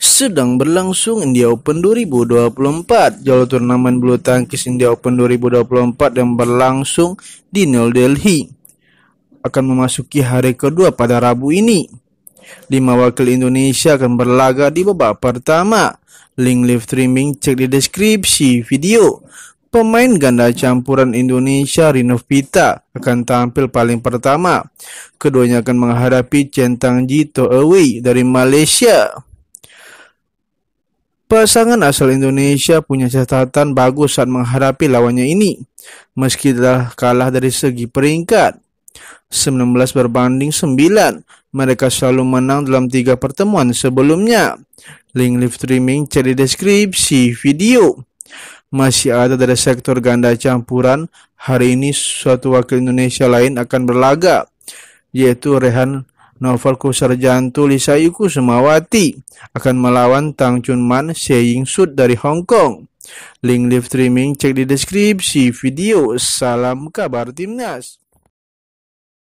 sedang berlangsung India Open 2024. Jalur turnamen bulu tangkis India Open 2024 yang berlangsung di New Delhi akan memasuki hari kedua pada Rabu ini. Lima wakil Indonesia akan berlaga di babak pertama. Link live streaming cek di deskripsi video. Pemain ganda campuran Indonesia Rino Pita akan tampil paling pertama. Keduanya akan menghadapi Centang Jito Away dari Malaysia. Pasangan asal Indonesia punya catatan bagus saat menghadapi lawannya ini, meski telah kalah dari segi peringkat. 19 berbanding 9, mereka selalu menang dalam tiga pertemuan sebelumnya. Link live streaming cari deskripsi video. Masih ada dari sektor ganda campuran, hari ini suatu wakil Indonesia lain akan berlaga, yaitu Rehan novelku Serjan Tulisaiku semawati akan melawan Tang Chun Man Shu Sud dari Hong Kong. Link live streaming cek di deskripsi video. Salam kabar timnas.